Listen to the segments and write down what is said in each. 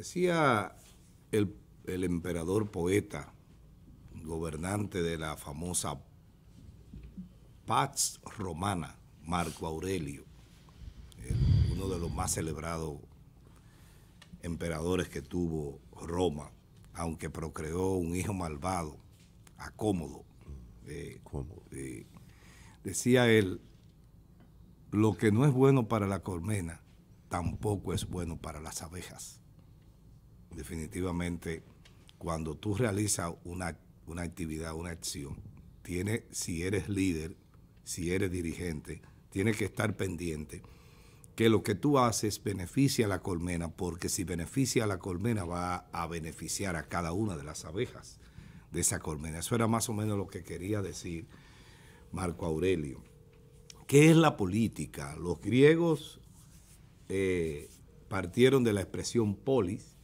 Decía el, emperador poeta, gobernante de la famosa paz Romana, Marco Aurelio, uno de los más celebrados emperadores que tuvo Roma, aunque procreó un hijo malvado, acómodo. Eh, eh, decía él, lo que no es bueno para la colmena, tampoco es bueno para las abejas definitivamente cuando tú realizas una, actividad, una acción, tiene, si eres líder, si eres dirigente, tienes que estar pendiente que lo que tú haces beneficia a la colmena, porque si beneficia a la colmena va a beneficiar a cada una de las abejas de esa colmena. Eso era más o menos lo que quería decir Marco Aurelio. ¿Qué es la política? Los griegos eh, partieron de la expresión polis,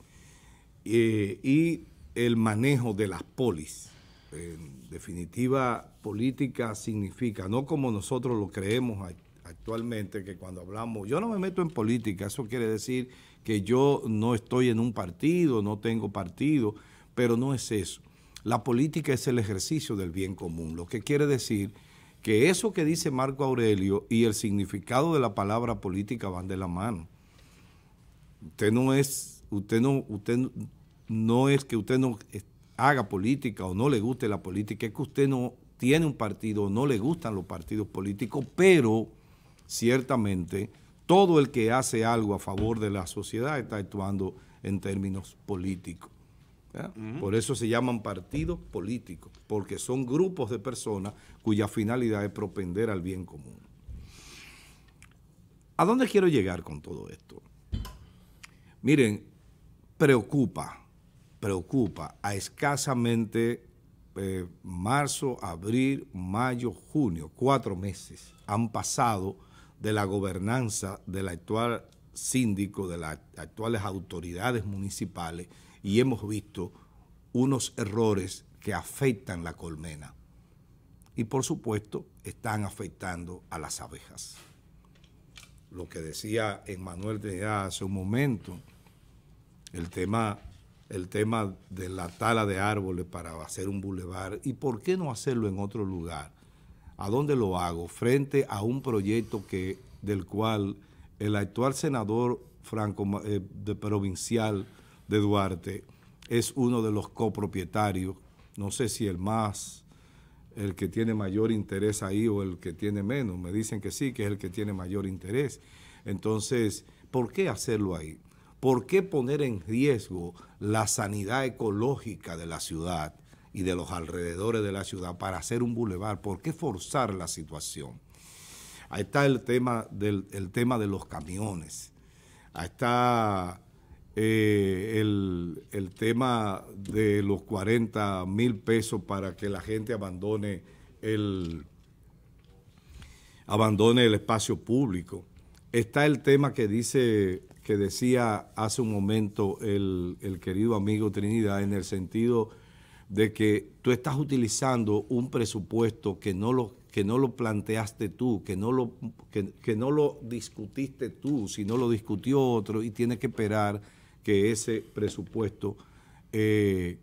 eh, y el manejo de las polis. En definitiva, política significa, no como nosotros lo creemos actualmente, que cuando hablamos, yo no me meto en política, eso quiere decir que yo no estoy en un partido, no tengo partido, pero no es eso. La política es el ejercicio del bien común, lo que quiere decir que eso que dice Marco Aurelio y el significado de la palabra política van de la mano. Usted no es, usted no, usted no es que usted no eh, haga política o no le guste la política, es que usted no tiene un partido, o no le gustan los partidos políticos, pero ciertamente todo el que hace algo a favor de la sociedad está actuando en términos políticos. Por eso se llaman partidos políticos, porque son grupos de personas cuya finalidad es propender al bien común. ¿A dónde quiero llegar con todo esto? Miren, preocupa preocupa a escasamente eh, marzo, abril, mayo, junio, cuatro meses han pasado de la gobernanza del actual síndico, de las actuales autoridades municipales y hemos visto unos errores que afectan la colmena y por supuesto están afectando a las abejas. Lo que decía Emmanuel Díaz hace un momento, el tema el tema de la tala de árboles para hacer un bulevar y por qué no hacerlo en otro lugar. ¿A dónde lo hago? Frente a un proyecto que, del cual el actual senador franco eh, de provincial de Duarte es uno de los copropietarios, no sé si el más, el que tiene mayor interés ahí o el que tiene menos, me dicen que sí, que es el que tiene mayor interés. Entonces, ¿por qué hacerlo ahí? ¿Por qué poner en riesgo la sanidad ecológica de la ciudad y de los alrededores de la ciudad para hacer un bulevar? ¿Por qué forzar la situación? Ahí está el tema, del, tema de los camiones. Ahí está eh, el, tema de los 40 mil pesos para que la gente abandone el, abandone el espacio público. Está el tema que dice que decía hace un momento el, querido amigo Trinidad en el sentido de que tú estás utilizando un presupuesto que no lo, que no lo planteaste tú, que no lo, que, no lo discutiste tú, sino lo discutió otro y tienes que esperar que ese presupuesto eh,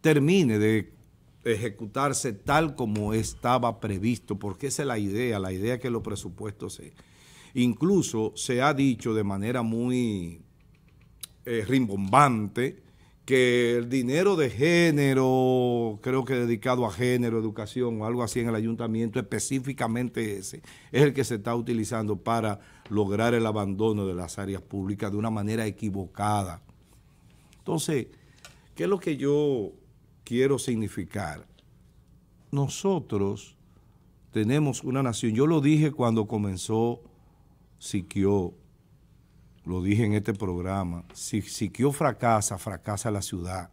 termine de ejecutarse tal como estaba previsto, porque esa es la idea, la idea que los presupuestos se Incluso se ha dicho de manera muy eh, rimbombante que el dinero de género, creo que dedicado a género, educación o algo así en el ayuntamiento, específicamente ese, es el que se está utilizando para lograr el abandono de las áreas públicas de una manera equivocada. Entonces, ¿qué es lo que yo quiero significar? Nosotros tenemos una nación, yo lo dije cuando comenzó Siquio, lo dije en este programa, si Siquio fracasa, fracasa la ciudad.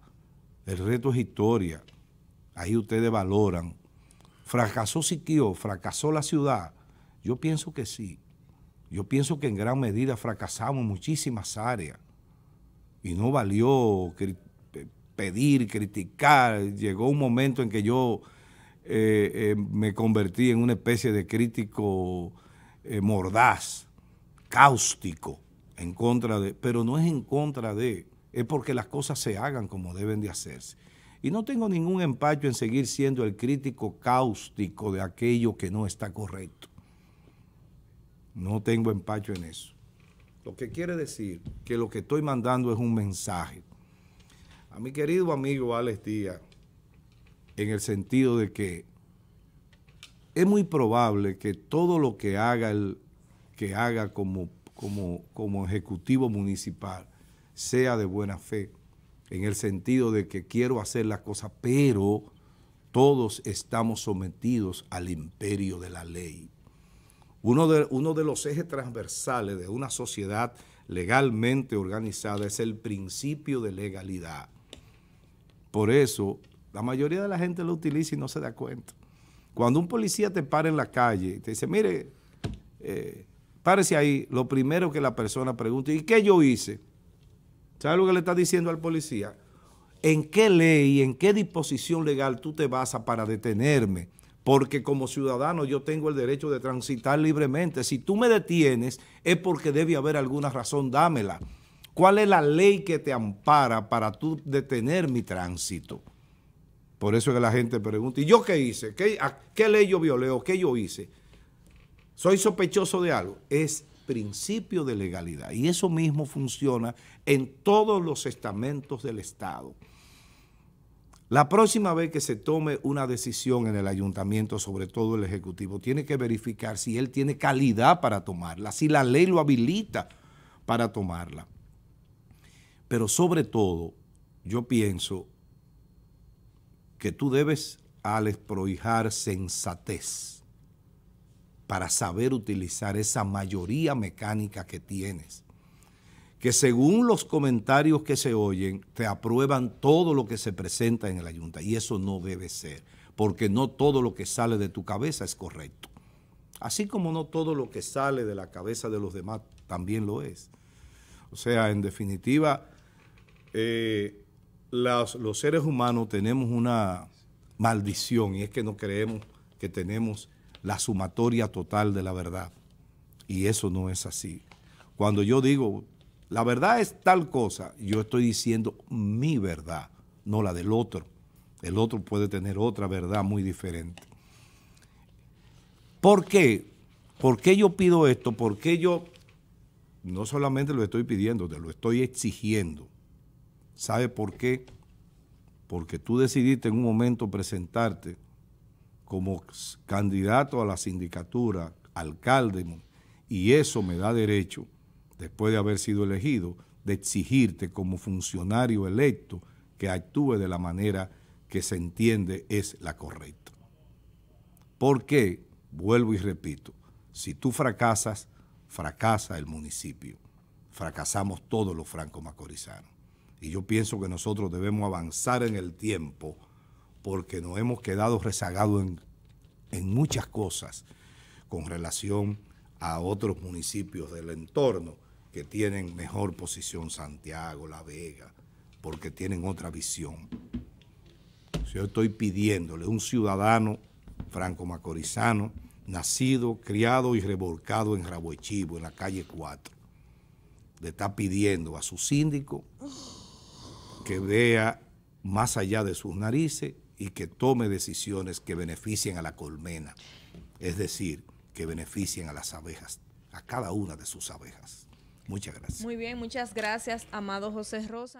El reto es historia. Ahí ustedes valoran. ¿Fracasó Siquio? ¿Fracasó la ciudad? Yo pienso que sí. Yo pienso que en gran medida fracasamos muchísimas áreas. Y no valió pedir, criticar. Llegó un momento en que yo eh, eh, me convertí en una especie de crítico eh, mordaz cáustico en contra de, pero no es en contra de, es porque las cosas se hagan como deben de hacerse. Y no tengo ningún empacho en seguir siendo el crítico cáustico de aquello que no está correcto. No tengo empacho en eso. Lo que quiere decir que lo que estoy mandando es un mensaje. A mi querido amigo Alex Díaz, en el sentido de que es muy probable que todo lo que haga el que haga como, como, como ejecutivo municipal sea de buena fe, en el sentido de que quiero hacer las cosas, pero todos estamos sometidos al imperio de la ley. Uno de, uno de los ejes transversales de una sociedad legalmente organizada es el principio de legalidad. Por eso, la mayoría de la gente lo utiliza y no se da cuenta. Cuando un policía te para en la calle y te dice, mire, eh, Parece ahí, lo primero que la persona pregunta ¿y qué yo hice? ¿Sabes lo que le está diciendo al policía? ¿En qué ley, en qué disposición legal tú te basas para detenerme? Porque como ciudadano yo tengo el derecho de transitar libremente. Si tú me detienes es porque debe haber alguna razón, dámela. ¿Cuál es la ley que te ampara para tú detener mi tránsito? Por eso es que la gente pregunta, ¿y yo qué hice? ¿Qué, ¿Qué ley yo violé o qué yo hice? soy sospechoso de algo, es principio de legalidad. Y eso mismo funciona en todos los estamentos del Estado. La próxima vez que se tome una decisión en el ayuntamiento, sobre todo el Ejecutivo, tiene que verificar si él tiene calidad para tomarla, si la ley lo habilita para tomarla. Pero sobre todo, yo pienso que tú debes, Alex, prohijar sensatez para saber utilizar esa mayoría mecánica que tienes. Que según los comentarios que se oyen, te aprueban todo lo que se presenta en el ayunta. Y eso no debe ser, porque no todo lo que sale de tu cabeza es correcto. Así como no todo lo que sale de la cabeza de los demás también lo es. O sea, en definitiva, eh, los, los seres humanos tenemos una maldición y es que no creemos que tenemos la sumatoria total de la verdad. Y eso no es así. Cuando yo digo, la verdad es tal cosa, yo estoy diciendo mi verdad, no la del otro. El otro puede tener otra verdad muy diferente. ¿Por qué? ¿Por qué yo pido esto? ¿Por qué yo no solamente lo estoy pidiendo, te lo estoy exigiendo? ¿Sabe por qué? Porque tú decidiste en un momento presentarte como candidato a la sindicatura, alcalde, y eso me da derecho, después de haber sido elegido, de exigirte como funcionario electo que actúe de la manera que se entiende es la correcta. Porque, vuelvo y repito, si tú fracasas, fracasa el municipio. Fracasamos todos los franco macorizanos. Y yo pienso que nosotros debemos avanzar en el tiempo porque nos hemos quedado rezagados en, muchas cosas con relación a otros municipios del entorno que tienen mejor posición Santiago, La Vega, porque tienen otra visión. Yo estoy pidiéndole a un ciudadano franco macorizano, nacido, criado y revolcado en Raboechivo, en la calle 4, le está pidiendo a su síndico que vea más allá de sus narices y que tome decisiones que beneficien a la colmena, es decir, que beneficien a las abejas, a cada una de sus abejas. Muchas gracias. Muy bien, muchas gracias, amado José Rosa.